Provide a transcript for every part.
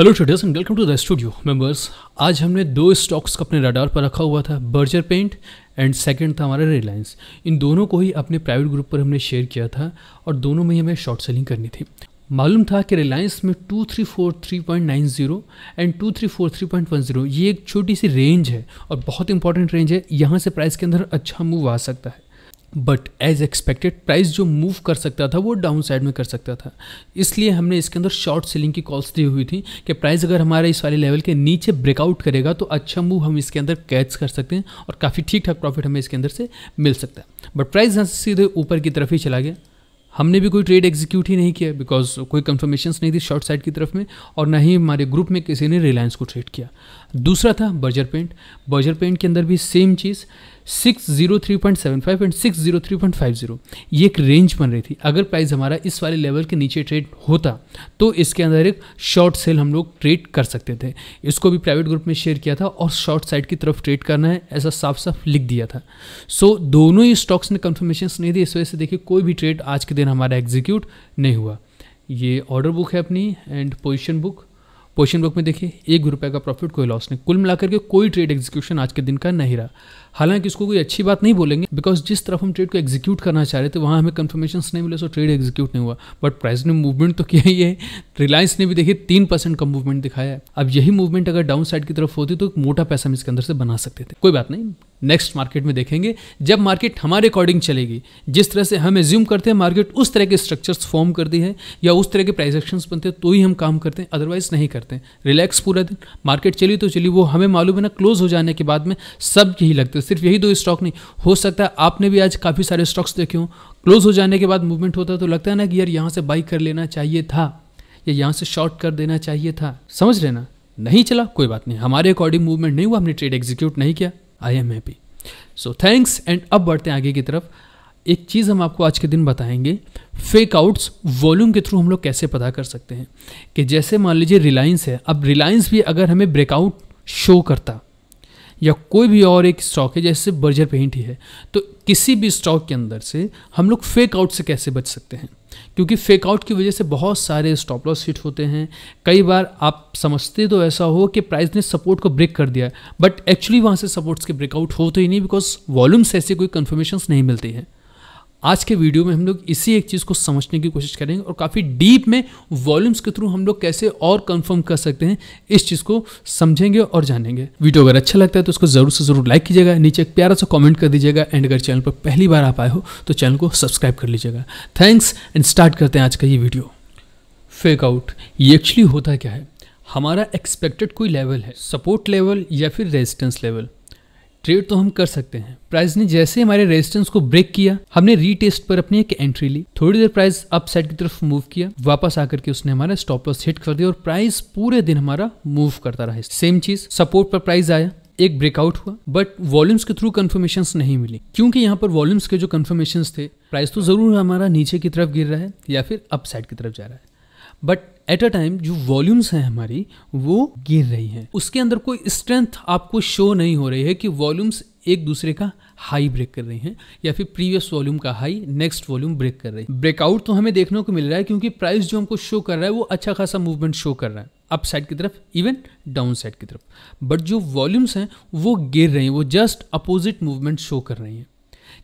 hello traders and welcome to the studio members आज हमने दो स्टॉक्स को अपने रडार पर रखा हुआ था बर्जर पेंट एंड सेकंड था हमारा रिलायंस इन दोनों को ही अपने प्राइवेट ग्रुप पर हमने शेयर किया था और दोनों में ही हमें शॉर्ट सेलिंग करनी थी मालूम था कि रिलायंस में two three four three point nine zero and two three four three point one zero ये एक छोटी सी रेंज है और बहुत इंपॉर्टेंट रेंज है यहाँ से प्राइस के अंदर अच्छा मूव आ सकता है बट एज एक्सपेक्टेड प्राइस जो मूव कर सकता था वो डाउन साइड में कर सकता था इसलिए हमने इसके अंदर शॉर्ट सेलिंग की कॉल्स दी हुई थी कि प्राइस अगर हमारे इस वाले लेवल के नीचे ब्रेकआउट करेगा तो अच्छा मूव हम इसके अंदर कैच कर सकते हैं और काफ़ी ठीक ठाक प्रॉफिट हमें इसके अंदर से मिल सकता है बट प्राइस यहाँ से सीधे ऊपर की तरफ ही चला गया हमने भी कोई ट्रेड एग्जीक्यूट ही नहीं किया बिकॉज कोई कन्फर्मेशन नहीं थी शॉर्ट साइड की तरफ में और ना ही हमारे ग्रुप में किसी ने रिलायंस को ट्रेड किया दूसरा था बर्जर पेंट बर्जर पेंट के अंदर भी सेम चीज़ six zero three point seven five and six zero three point five zero ये एक रेंज बन रही थी अगर प्राइस हमारा इस वाले लेवल के नीचे ट्रेड होता तो इसके अंदर एक शॉर्ट सेल हम लोग ट्रेड कर सकते थे इसको भी प्राइवेट ग्रुप में शेयर किया था और शॉर्ट साइड की तरफ ट्रेड करना है ऐसा साफ साफ लिख दिया था सो so, दोनों ही स्टॉक्स ने कन्फर्मेशन नहीं दी इस वजह से देखिए कोई भी ट्रेड आज के दिन हमारा एग्जीक्यूट नहीं हुआ ये ऑर्डर बुक है अपनी and position book question book में देखिए एक रुपये का प्रॉफिट कोई लॉस नहीं कुल मिलाकर के कोई ट्रेड एग्जीक्यूशन आज के दिन का नहीं रहा हालांकि उसको कोई अच्छी बात नहीं बोलेंगे बिकॉज जिस तरफ हम ट्रेड को एग्जीक्यूट करना चाह रहे थे वहाँ हमें कन्फर्मेशन नहीं मिले सो ट्रेड एग्जीक्यूट नहीं हुआ बट प्राइस ने मूवमेंट तो किया ही है रिलायंस ने भी देखिए तीन परसेंट का मूवमेंट दिखाया है अब यही मूवमेंट अगर डाउन साइड की तरफ होती तो एक मोटा पैसा हम इसके अंदर से बना सकते थे कोई बात नहीं नेक्स्ट मार्केट में देखेंगे जब मार्केट हमारे अकॉर्डिंग चलेगी जिस तरह से हम एज्यूम करते हैं मार्केट उस तरह के स्ट्रक्चर्स फॉर्म करती है या उस तरह के प्राइस एक्शन बनते हैं तो ही हम काम करते हैं अदरवाइज नहीं करते हैं रिलैक्स पूरा दिन मार्केट चली तो चली वो हमें मालूम है ना क्लोज हो जाने के बाद में सब यही लगते सकते हो सिर्फ यही दो स्टॉक नहीं हो सकता है आपने भी आज काफ़ी सारे स्टॉक्स देखे हों क्लोज हो जाने के बाद मूवमेंट होता है तो लगता है ना कि यार यहाँ से बाई कर लेना चाहिए था या यहाँ से शॉर्ट कर देना चाहिए था समझ लेना नहीं चला कोई बात नहीं हमारे अकॉर्डिंग मूवमेंट नहीं हुआ हमने ट्रेड एग्जीक्यूट नहीं किया I am happy so thanks and अब बढ़ते हैं आगे की तरफ एक चीज़ हम आपको आज के दिन बताएंगे फेक आउट्स वॉल्यूम के थ्रू हम लोग कैसे पता कर सकते हैं कि जैसे मान लीजिए रिलायंस है अब रिलायंस भी अगर हमें ब्रेकआउट शो करता या कोई भी और एक स्टॉक है जैसे बर्जर पेंट ही है तो किसी भी स्टॉक के अंदर से हम लोग फेक आउट से कैसे बच सकते हैं क्योंकि फेक आउट की वजह से बहुत सारे स्टॉप लॉस हिट होते हैं कई बार आप समझते तो ऐसा हो कि प्राइस ने सपोर्ट को ब्रेक कर दिया बट एक्चुअली वहाँ से सपोर्ट्स के ब्रेकआउट होते ही नहीं बिकॉज वॉल्यूम से कोई कन्फर्मेशन नहीं मिलती है आज के वीडियो में हम लोग इसी एक चीज़ को समझने की कोशिश करेंगे और काफ़ी डीप में वॉल्यूम्स के थ्रू हम लोग कैसे और कंफर्म कर सकते हैं इस चीज़ को समझेंगे और जानेंगे वीडियो अगर अच्छा लगता है तो उसको ज़रूर से ज़रूर लाइक कीजिएगा नीचे एक प्यारा सा कॉमेंट कर दीजिएगा एंड अगर चैनल पर पहली बार आप आए हो तो चैनल को सब्सक्राइब कर लीजिएगा थैंक्स एंड स्टार्ट करते हैं आज का ये वीडियो फेक आउट ये एक्चुअली होता क्या है हमारा एक्सपेक्टेड कोई लेवल है सपोर्ट लेवल या फिर रेजिस्टेंस लेवल ट्रेड तो हम कर सकते हैं प्राइस ने जैसे हमारे रेजिस्टेंस को ब्रेक किया हमने रीटेस्ट पर अपनी एक एंट्री ली थोड़ी देर प्राइस अप साइड की तरफ मूव किया वापस आकर के उसने हमारा स्टॉप लॉस हिट कर दिया और प्राइस पूरे दिन हमारा मूव करता रहा सेम चीज सपोर्ट पर प्राइस आया एक ब्रेकआउट हुआ बट वॉल्यूम्स के थ्रू कन्फर्मेशन नहीं मिली क्योंकि यहाँ पर वॉल्यूम्स के जो कन्फर्मेशन थे प्राइस तो जरूर हमारा नीचे की तरफ गिर रहा है या फिर अप साइड की तरफ जा रहा है बट एट अ टाइम जो वॉल्यूम्स हैं हमारी वो गिर रही हैं उसके अंदर कोई स्ट्रेंथ आपको शो नहीं हो रही है कि वॉल्यूम्स एक दूसरे का हाई ब्रेक कर रही हैं या फिर प्रीवियस वॉल्यूम का हाई नेक्स्ट वॉल्यूम ब्रेक कर रही है ब्रेकआउट तो हमें देखने को मिल रहा है क्योंकि प्राइस जो हमको शो कर रहा है वो अच्छा खासा मूवमेंट शो कर रहा है अप साइड की तरफ इवन डाउन साइड की तरफ बट जो वॉल्यूम्स हैं वो गिर रही हैं वो जस्ट अपोजिट मूवमेंट शो कर रही हैं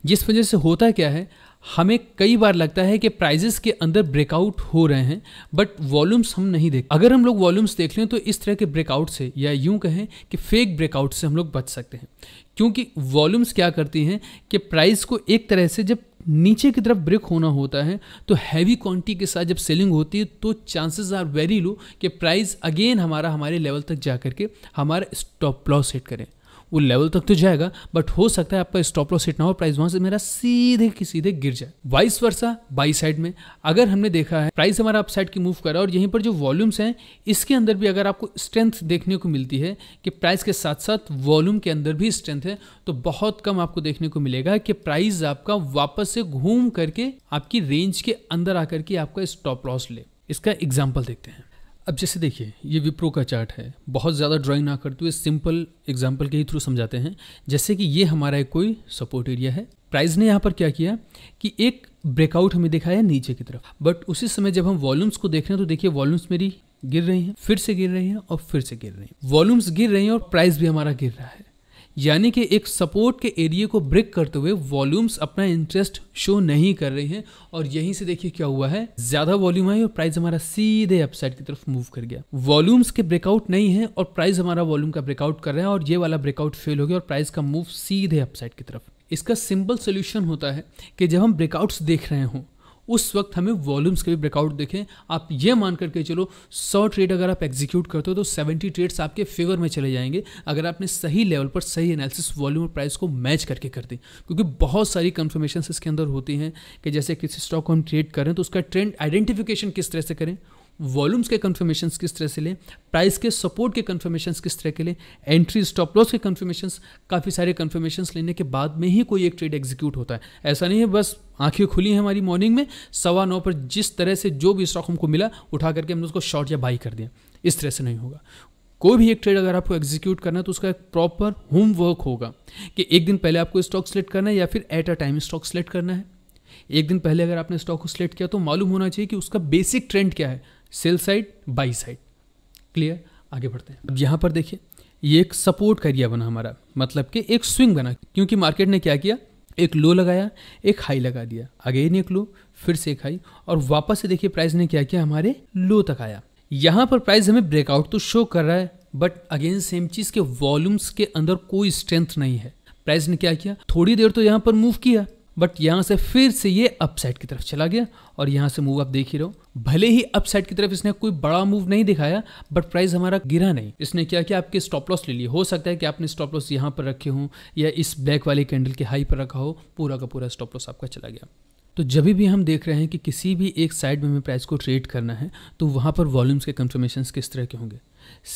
जिस वजह से होता क्या है हमें कई बार लगता है कि प्राइजेस के अंदर ब्रेकआउट हो रहे हैं बट वॉल्यूम्स हम नहीं देख अगर हम लोग वॉल्यूम्स देख लें तो इस तरह के ब्रेकआउट से या यूं कहें कि फेक ब्रेकआउट से हम लोग बच सकते हैं क्योंकि वॉल्यूम्स क्या करती हैं कि प्राइस को एक तरह से जब नीचे की तरफ ब्रेक होना होता है तो हैवी क्वांटिटी के साथ जब सेलिंग होती है तो चांसेस आर वेरी लो कि प्राइस अगेन हमारा हमारे लेवल तक जा करके हमारा स्टॉप लॉस हेट करें वो लेवल तक तो जाएगा बट हो सकता है आपका स्टॉप लॉस हिट ना हो प्राइस वहां से मेरा सीधे की सीधे गिर जाए वाइस वर्षा बाई साइड में अगर हमने देखा है प्राइस हमारा अप साइड की मूव करा और यहीं पर जो वॉल्यूम्स हैं इसके अंदर भी अगर आपको स्ट्रेंथ देखने को मिलती है कि प्राइस के साथ साथ वॉल्यूम के अंदर भी स्ट्रेंथ है तो बहुत कम आपको देखने को मिलेगा कि प्राइस आपका वापस से घूम करके आपकी रेंज के अंदर आकर के आपका स्टॉप लॉस ले इसका एग्जाम्पल देखते हैं अब जैसे देखिए ये विप्रो का चार्ट है बहुत ज़्यादा ड्राइंग ना करते हुए सिंपल एग्जाम्पल के ही थ्रू समझाते हैं जैसे कि ये हमारा एक कोई सपोर्ट एरिया है प्राइस ने यहाँ पर क्या किया कि एक ब्रेकआउट हमें दिखाया नीचे की तरफ बट उसी समय जब हम वॉल्यूम्स को देख रहे हैं तो देखिए वॉल्यूम्स मेरी गिर रही हैं फिर से गिर रही हैं और फिर से गिर रही हैं वॉल्यूम्स गिर रही हैं और प्राइस भी हमारा गिर रहा है यानी कि एक सपोर्ट के एरिया को ब्रेक करते हुए वॉल्यूम्स अपना इंटरेस्ट शो नहीं कर रहे हैं और यहीं से देखिए क्या हुआ है ज्यादा वॉल्यूम आई और प्राइस हमारा सीधे अपसाइड की तरफ मूव कर गया वॉल्यूम्स के ब्रेकआउट नहीं है और प्राइस हमारा वॉल्यूम का ब्रेकआउट कर रहा है और ये वाला ब्रेकआउट फेल हो गया और प्राइस का मूव सीधे अपसाइड की तरफ इसका सिंपल सोल्यूशन होता है कि जब हम ब्रेकआउट्स देख रहे हों उस वक्त हमें वॉल्यूम्स का भी ब्रेकआउट देखें आप ये मान करके चलो सौ ट्रेड अगर आप एग्जीक्यूट करते हो तो सेवेंटी ट्रेड्स आपके फेवर में चले जाएंगे अगर आपने सही लेवल पर सही एनालिसिस वॉल्यूम और प्राइस को मैच करके कर दें क्योंकि बहुत सारी कन्फर्मेशन इसके अंदर होती हैं कि जैसे किसी स्टॉक को हम ट्रेड करें तो उसका ट्रेंड आइडेंटिफिकेशन किस तरह से करें वॉल्यूम्स के कन्फर्मेशन किस तरह से लें प्राइस के सपोर्ट के कन्फर्मेशन किस तरह के लें एंट्री स्टॉप लॉस के कन्फर्मेशन काफ़ी सारे कन्फर्मेशन लेने के बाद में ही कोई एक ट्रेड एग्जीक्यूट होता है ऐसा नहीं है बस आंखें खुली हैं हमारी मॉर्निंग में सवा नौ पर जिस तरह से जो भी स्टॉक हमको मिला उठा करके हमने उसको शॉर्ट या बाई कर दिया इस तरह से नहीं होगा कोई भी एक ट्रेड अगर आपको एग्जीक्यूट करना है तो उसका एक प्रॉपर होमवर्क होगा कि एक दिन पहले आपको स्टॉक सेलेक्ट करना है या फिर at a time stock select करना है एक दिन पहले अगर आपने स्टॉक को सिलेक्ट किया तो मालूम होना चाहिए कि उसका बेसिक ट्रेंड क्या है sell side buy side clear आगे बढ़ते हैं अब यहाँ पर देखिए ये एक सपोर्ट का एरिया बना हमारा मतलब कि एक स्विंग बना क्योंकि मार्केट ने क्या किया एक लो लगाया एक हाई लगा दिया अगेन एक लो फिर से एक हाई और वापस से देखिए प्राइस ने क्या किया हमारे लो तक आया यहाँ पर प्राइस हमें ब्रेकआउट तो शो कर रहा है बट अगेन सेम चीज़ के वॉल्यूम्स के अंदर कोई स्ट्रेंथ नहीं है प्राइस ने क्या किया थोड़ी देर तो यहाँ पर मूव किया बट यहाँ से फिर से ये अपसाइड की तरफ चला गया और यहाँ से मूव आप देख ही रहो भले ही अपसाइड की तरफ इसने कोई बड़ा मूव नहीं दिखाया बट प्राइस हमारा गिरा नहीं इसने क्या किया आपके स्टॉप लॉस ले लिए हो सकता है कि आपने स्टॉप लॉस यहाँ पर रखे हों या इस ब्लैक वाले कैंडल के हाई पर रखा हो पूरा का पूरा स्टॉप लॉस आपका चला गया तो जब भी हम देख रहे हैं कि किसी भी एक साइड में हमें प्राइस को ट्रेड करना है तो वहाँ पर वॉल्यूम्स के कंफर्मेशन किस तरह के होंगे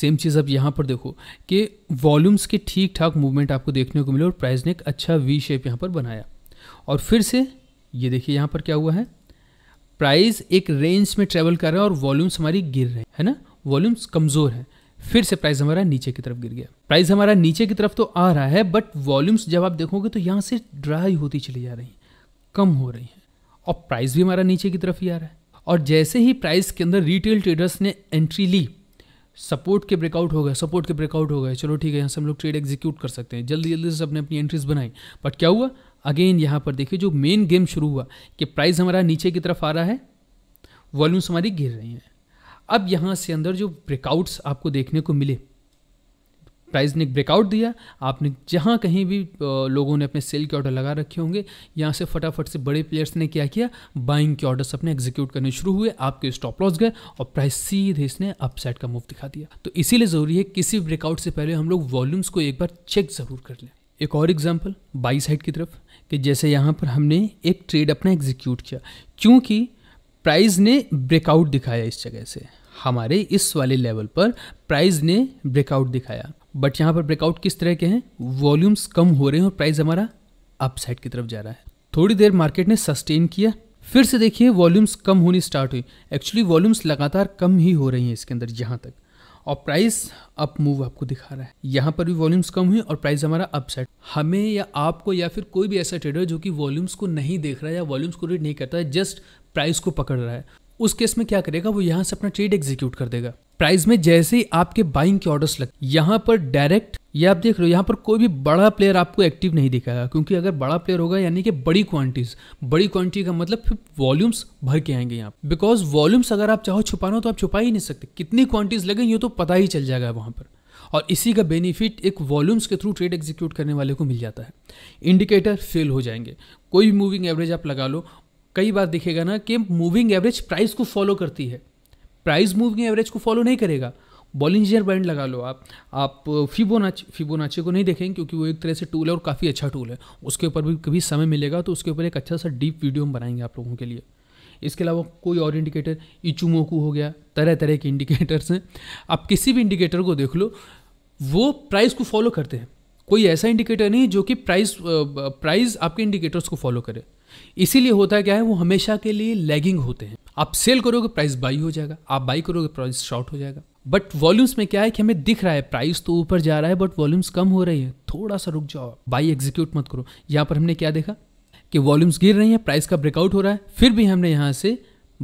सेम चीज़ अब यहाँ पर देखो कि वॉल्यूम्स के ठीक ठाक मूवमेंट आपको देखने को मिले और प्राइस ने एक अच्छा वी शेप यहाँ पर बनाया और फिर से ये देखिए यहाँ पर क्या हुआ है प्राइस एक रेंज में ट्रेवल कर रहा है और वॉल्यूम्स हमारी गिर रहे हैं है ना वॉल्यूम्स कमज़ोर हैं फिर से प्राइस हमारा नीचे की तरफ गिर गया प्राइस हमारा नीचे की तरफ तो आ रहा है बट वॉल्यूम्स जब आप देखोगे तो यहाँ से ड्राई होती चली जा रही कम हो रही हैं और प्राइस भी हमारा नीचे की तरफ ही आ रहा है और जैसे ही प्राइस के अंदर रिटेल ट्रेडर्स ने एंट्री ली सपोर्ट के ब्रेकआउट हो गए सपोर्ट के ब्रेकआउट हो गए चलो ठीक है यहाँ से हम लोग ट्रेड एग्जीक्यूट कर सकते हैं जल्दी जल्दी से सबने अपनी एंट्रीज बनाई बट क्या हुआ अगेन यहाँ पर देखिए जो मेन गेम शुरू हुआ कि प्राइस हमारा नीचे की तरफ आ रहा है वॉल्यूम्स हमारी गिर रही हैं अब यहाँ से अंदर जो ब्रेकआउट्स आपको देखने को मिले प्राइस ने एक ब्रेकआउट दिया आपने जहाँ कहीं भी लोगों ने अपने सेल के ऑर्डर लगा रखे होंगे यहाँ से फटाफट से बड़े प्लेयर्स ने क्या किया बाइंग के ऑर्डर्स अपने एग्जीक्यूट करने शुरू हुए आपके स्टॉप लॉस गए और प्राइस सीधे इसने अपसाइड का मूव दिखा दिया तो इसीलिए ज़रूरी है किसी ब्रेकआउट से पहले हम लोग वॉल्यूम्स को एक बार चेक ज़रूर कर लें एक और एग्जांपल बाई साइड की तरफ कि जैसे यहाँ पर हमने एक ट्रेड अपना एग्जीक्यूट किया क्योंकि प्राइस ने ब्रेकआउट दिखाया इस जगह से हमारे इस वाले लेवल पर प्राइस ने ब्रेकआउट दिखाया बट यहाँ पर ब्रेकआउट किस तरह के हैं वॉल्यूम्स कम हो रहे हैं और प्राइस हमारा अपसाइड की तरफ जा रहा है थोड़ी देर मार्केट ने सस्टेन किया फिर से देखिए वॉल्यूम्स कम होनी स्टार्ट हुई एक्चुअली वॉल्यूम्स लगातार कम ही हो रही हैं इसके अंदर यहाँ तक और प्राइस अप मूव आपको दिखा रहा है यहाँ पर भी वॉल्यूम्स कम हुई और प्राइस हमारा अपसेट हमें या आपको या फिर कोई भी ऐसा ट्रेडर जो कि वॉल्यूम्स को नहीं देख रहा है या वॉल्यूम्स को रीड नहीं करता है जस्ट प्राइस को पकड़ रहा है उस केस में क्या करेगा वो यहाँ से अपना ट्रेड एग्जीक्यूट कर देगा प्राइस में जैसे ही आपके बाइंग के ऑर्डर्स लग यहाँ पर डायरेक्ट ये आप देख रहे हो यहाँ पर कोई भी बड़ा प्लेयर आपको एक्टिव नहीं दिखाएगा क्योंकि अगर बड़ा प्लेयर होगा यानी कि बड़ी क्वांटिटीज बड़ी क्वांटिटी का मतलब फिर वॉल्यूम्स भर के आएंगे यहाँ बिकॉज वॉल्यूम्स अगर आप चाहो छुपाना तो आप छुपा ही नहीं सकते कितनी क्वांटिटीज ये तो पता ही चल जाएगा वहाँ पर और इसी का बेनिफिट एक वॉल्यूम्स के थ्रू ट्रेड एग्जीक्यूट करने वाले को मिल जाता है इंडिकेटर फेल हो जाएंगे कोई भी मूविंग एवरेज आप लगा लो कई बार दिखेगा ना कि मूविंग एवरेज प्राइस को फॉलो करती है प्राइस मूविंग एवरेज को फॉलो नहीं करेगा इंजीनियर बैंड लगा लो आप आप फिबोनाच फिबोनाचे को नहीं देखेंगे क्योंकि वो एक तरह से टूल है और काफ़ी अच्छा टूल है उसके ऊपर भी कभी समय मिलेगा तो उसके ऊपर एक अच्छा सा डीप वीडियो हम बनाएंगे आप लोगों के लिए इसके अलावा कोई और इंडिकेटर इचुमोकू हो गया तरह तरह के इंडिकेटर्स हैं आप किसी भी इंडिकेटर को देख लो वो प्राइस को फॉलो करते हैं कोई ऐसा इंडिकेटर नहीं जो कि प्राइस प्राइस आपके इंडिकेटर्स को फॉलो करे इसीलिए होता क्या है वो हमेशा के लिए लैगिंग होते हैं आप सेल करोगे प्राइस बाई हो जाएगा आप बाई करोगे प्राइस शॉर्ट हो जाएगा बट वॉल्यूम्स में क्या है कि हमें दिख रहा है प्राइस तो ऊपर जा रहा है बट वॉल्यूम्स कम हो रही है थोड़ा सा रुक जाओ बाई एग्जीक्यूट मत करो यहाँ पर हमने क्या देखा कि वॉल्यूम्स गिर रही है प्राइस का ब्रेकआउट हो रहा है फिर भी हमने यहाँ से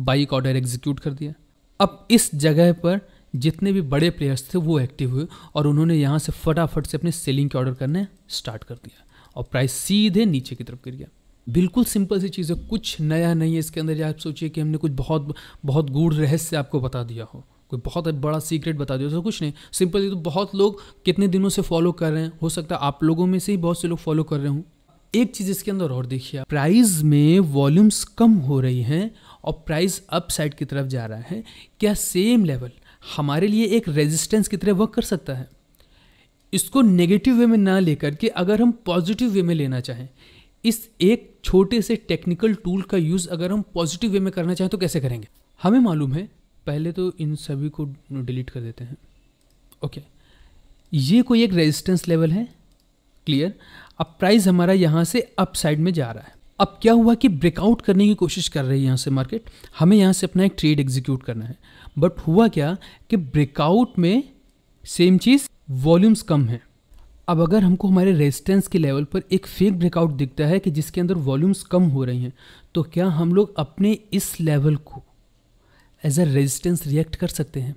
बाई का ऑर्डर एग्जीक्यूट कर दिया अब इस जगह पर जितने भी बड़े प्लेयर्स थे वो एक्टिव हुए और उन्होंने यहाँ से फटाफट से अपने सेलिंग के ऑर्डर करने स्टार्ट कर दिया और प्राइस सीधे नीचे की तरफ गिर गया बिल्कुल सिंपल सी चीज़ है कुछ नया नहीं है इसके अंदर आप सोचिए कि हमने कुछ बहुत बहुत गूढ़ रहस्य आपको बता दिया हो कोई बहुत बड़ा सीक्रेट बता दिया तो कुछ नहीं सिंपल तो बहुत लोग कितने दिनों से फॉलो कर रहे हैं हो सकता है आप लोगों में से ही बहुत से लोग फॉलो कर रहे हों एक चीज़ इसके अंदर और देखिए प्राइस में वॉल्यूम्स कम हो रही हैं और प्राइस अप साइड की तरफ जा रहा है क्या सेम लेवल हमारे लिए एक रेजिस्टेंस की तरह वर्क कर सकता है इसको नेगेटिव वे में ना लेकर के अगर हम पॉजिटिव वे में लेना चाहें इस एक छोटे से टेक्निकल टूल का यूज़ अगर हम पॉजिटिव वे में करना चाहें तो कैसे करेंगे हमें मालूम है पहले तो इन सभी को डिलीट कर देते हैं ओके ये कोई एक रेजिस्टेंस लेवल है क्लियर अब प्राइस हमारा यहाँ से अप साइड में जा रहा है अब क्या हुआ कि ब्रेकआउट करने की कोशिश कर रही है यहाँ से मार्केट हमें यहाँ से अपना एक ट्रेड एग्जीक्यूट करना है बट हुआ क्या कि ब्रेकआउट में सेम चीज़ वॉल्यूम्स कम है अब अगर हमको हमारे रेजिस्टेंस के लेवल पर एक फेक ब्रेकआउट दिखता है कि जिसके अंदर वॉल्यूम्स कम हो रही हैं तो क्या हम लोग अपने इस लेवल को एज अ रेजिस्टेंस रिएक्ट कर सकते हैं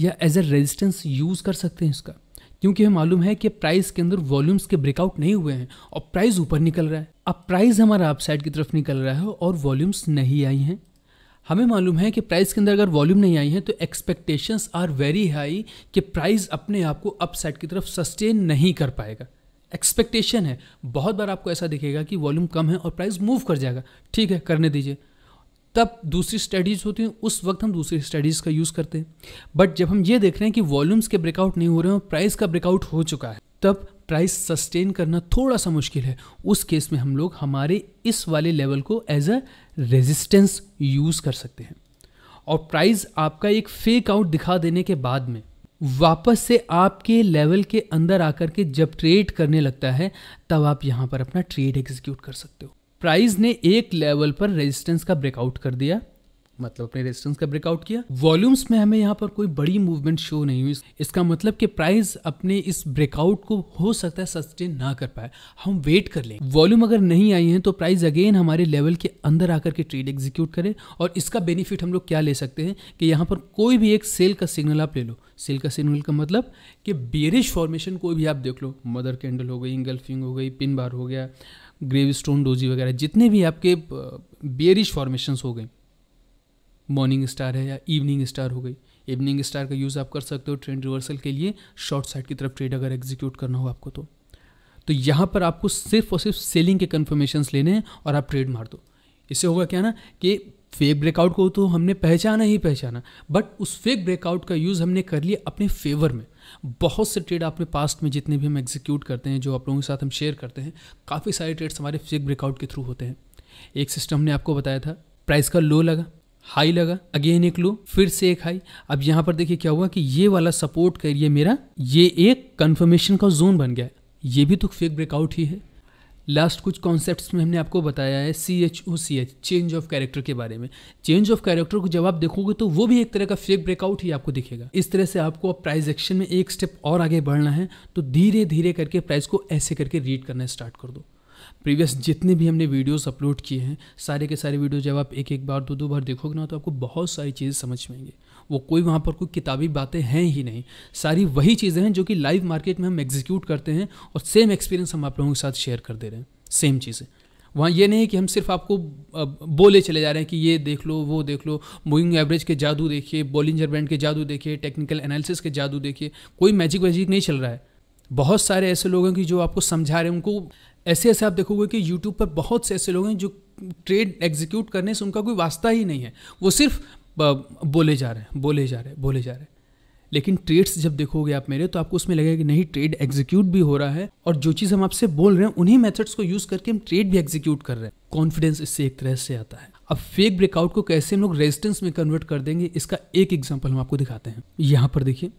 या एज अ रेजिस्टेंस यूज़ कर सकते हैं इसका क्योंकि हमें मालूम है कि प्राइस के अंदर वॉल्यूम्स के ब्रेकआउट नहीं हुए हैं और प्राइस ऊपर निकल रहा है अब प्राइस हमारा अपसाइड की तरफ निकल रहा है और वॉल्यूम्स नहीं आई हैं हमें मालूम है कि प्राइस के अंदर अगर वॉल्यूम नहीं आई है तो एक्सपेक्टेशंस आर वेरी हाई कि प्राइस अपने आप को अपसाइड की तरफ सस्टेन नहीं कर पाएगा एक्सपेक्टेशन है बहुत बार आपको ऐसा दिखेगा कि वॉल्यूम कम है और प्राइस मूव कर जाएगा ठीक है करने दीजिए तब दूसरी स्टडीज़ होती हैं उस वक्त हम दूसरी स्टडीज़ का यूज़ करते हैं बट जब हम ये देख रहे हैं कि वॉल्यूम्स के ब्रेकआउट नहीं हो रहे हैं और प्राइस का ब्रेकआउट हो चुका है तब प्राइस सस्टेन करना थोड़ा सा मुश्किल है उस केस में हम लोग हमारे इस वाले लेवल को एज अ रेजिस्टेंस यूज़ कर सकते हैं और प्राइस आपका एक फेक आउट दिखा देने के बाद में वापस से आपके लेवल के अंदर आकर के जब ट्रेड करने लगता है तब आप यहाँ पर अपना ट्रेड एग्जीक्यूट कर सकते हो प्राइस ने एक लेवल पर रेजिस्टेंस का ब्रेकआउट कर दिया मतलब अपने रेजिस्टेंस का ब्रेकआउट किया वॉल्यूम्स में हमें यहाँ पर कोई बड़ी मूवमेंट शो नहीं हुई इसका मतलब कि प्राइस अपने इस ब्रेकआउट को हो सकता है सस्टेन ना कर पाए हम वेट कर लें वॉल्यूम अगर नहीं आई है तो प्राइस अगेन हमारे लेवल के अंदर आकर के ट्रेड एग्जीक्यूट करें और इसका बेनिफिट हम लोग क्या ले सकते हैं कि यहाँ पर कोई भी एक सेल का सिग्नल आप ले लो सेल का सिग्नल का मतलब कि बेरिश फॉर्मेशन कोई भी आप देख लो मदर कैंडल हो गई इंगल्फिंग हो गई पिन बार हो गया ग्रेव स्टोन डोजी वगैरह जितने भी आपके बेरिश uh, फॉर्मेशंस हो गए मॉर्निंग स्टार है या इवनिंग स्टार हो गई इवनिंग स्टार का यूज़ आप कर सकते हो ट्रेंड रिवर्सल के लिए शॉर्ट साइड की तरफ ट्रेड अगर एग्जीक्यूट करना हो आपको तो तो यहाँ पर आपको सिर्फ और सिर्फ सेलिंग के कन्फर्मेशन लेने हैं और आप ट्रेड मार दो इससे होगा क्या ना कि फेक ब्रेकआउट को तो हमने पहचाना ही पहचाना बट उस फेक ब्रेकआउट का यूज़ हमने कर लिया अपने फेवर में बहुत से ट्रेड आपने पास्ट में जितने भी हम एग्जीक्यूट करते हैं जो आप लोगों के साथ हम शेयर करते हैं काफ़ी सारे ट्रेड्स हमारे फेक ब्रेकआउट के थ्रू होते हैं एक सिस्टम ने आपको बताया था प्राइस का लो लगा हाई लगा अगेन एक लो फिर से एक हाई अब यहाँ पर देखिए क्या हुआ कि ये वाला सपोर्ट करिए मेरा ये एक कन्फर्मेशन का जोन बन गया ये भी तो फेक ब्रेकआउट ही है लास्ट कुछ कॉन्सेप्ट में हमने आपको बताया है C H O C H change of character के बारे में चेंज ऑफ कैरेक्टर को जब आप देखोगे तो वो भी एक तरह का फेक ब्रेकआउट ही आपको दिखेगा इस तरह से आपको अब प्राइस एक्शन में एक स्टेप और आगे बढ़ना है तो धीरे धीरे करके प्राइस को ऐसे करके रीड करना स्टार्ट कर दो प्रीवियस जितने भी हमने वीडियोस अपलोड किए हैं सारे के सारे वीडियो जब आप एक एक बार दो दो बार देखोगे ना तो आपको बहुत सारी चीज़ें समझ में आएंगे वो कोई वहाँ पर कोई किताबी बातें हैं ही नहीं सारी वही चीज़ें हैं जो कि लाइव मार्केट में हम एग्जीक्यूट करते हैं और सेम एक्सपीरियंस हम आप लोगों के साथ शेयर कर दे रहे हैं सेम चीज़ें वहाँ ये नहीं है कि हम सिर्फ आपको बोले चले जा रहे हैं कि ये देख लो वो देख लो मूविंग एवरेज के जादू देखिए बॉलिंजर बैंड के जादू देखिए टेक्निकल एनालिसिस के जादू देखिए कोई मैजिक वैजिक नहीं चल रहा है बहुत सारे ऐसे लोग हैं कि जो आपको समझा रहे हैं उनको ऐसे ऐसे आप देखोगे कि यूट्यूब पर बहुत से ऐसे लोग हैं जो ट्रेड एग्जीक्यूट करने से उनका कोई वास्ता ही नहीं है वो सिर्फ बोले जा रहे हैं बोले जा रहे हैं बोले जा रहे हैं लेकिन ट्रेड्स जब देखोगे आप मेरे तो आपको उसमें लगेगा कि नहीं ट्रेड एग्जीक्यूट भी हो रहा है और जो चीज़ हम आपसे बोल रहे हैं उन्हीं मेथड्स को यूज़ करके हम ट्रेड भी एग्जीक्यूट कर रहे हैं कॉन्फिडेंस इससे एक तरह से आता है अब फेक ब्रेकआउट को कैसे हम लोग रेजिस्टेंस में कन्वर्ट कर देंगे इसका एक एग्जाम्पल हम आपको दिखाते हैं यहाँ पर देखिए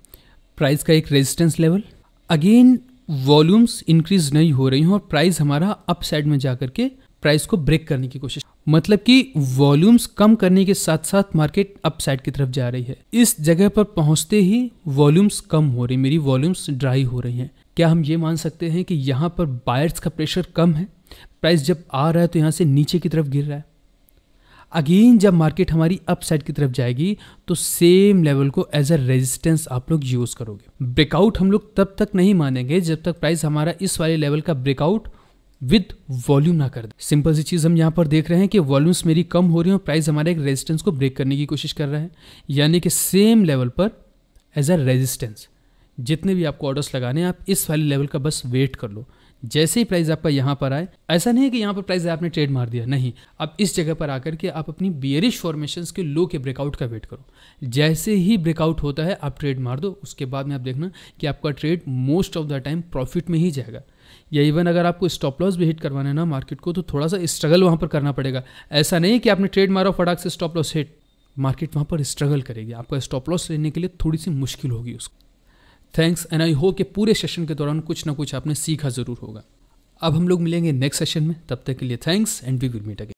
प्राइस का एक resistance level again volumes increase नहीं हो रही हैं और प्राइस हमारा अप साइड में जाकर के प्राइस को ब्रेक करने की कोशिश मतलब कि वॉल्यूम्स कम करने के साथ साथ मार्केट अप साइड की तरफ जा रही है इस जगह पर पहुंचते ही वॉल्यूम्स कम हो रही मेरी वॉल्यूम्स ड्राई हो रही हैं क्या हम ये मान सकते हैं कि यहाँ पर बायर्स का प्रेशर कम है प्राइस जब आ रहा है तो यहाँ से नीचे की तरफ गिर रहा है अगेन जब मार्केट हमारी अपसाइड की तरफ जाएगी तो सेम लेवल को एज अ रेजिस्टेंस आप लोग यूज़ करोगे ब्रेकआउट हम लोग तब तक नहीं मानेंगे जब तक प्राइस हमारा इस वाले लेवल का ब्रेकआउट विद वॉल्यूम ना कर दे सिंपल सी चीज़ हम यहाँ पर देख रहे हैं कि वॉल्यूम्स मेरी कम हो रही है और प्राइस हमारे एक रेजिस्टेंस को ब्रेक करने की कोशिश कर रहे हैं यानी कि सेम लेवल पर एज अ रेजिस्टेंस जितने भी आपको ऑर्डर्स लगाने हैं आप इस वाले लेवल का बस वेट कर लो जैसे ही प्राइस आपका यहाँ पर आए ऐसा नहीं है कि यहाँ पर प्राइस आपने ट्रेड मार दिया नहीं अब इस जगह पर आकर के आप अपनी बियरिश फॉर्मेशन के लो के ब्रेकआउट का वेट करो जैसे ही ब्रेकआउट होता है आप ट्रेड मार दो उसके बाद में आप देखना कि आपका trade most of the time profit में ही जाएगा या इवन अगर आपको स्टॉप लॉस भी हिट करवाना है ना मार्केट को तो थोड़ा सा स्ट्रगल वहाँ पर करना पड़ेगा ऐसा नहीं कि आपने ट्रेड मारा फटाक से स्टॉप लॉस हिट मार्केट वहाँ पर स्ट्रगल करेगी आपका स्टॉप लॉस लेने के लिए थोड़ी सी मुश्किल होगी उसको थैंक्स एंड आई होप कि पूरे सेशन के दौरान कुछ ना कुछ आपने सीखा ज़रूर होगा अब हम लोग मिलेंगे नेक्स्ट सेशन में तब तक के लिए thanks and we will meet again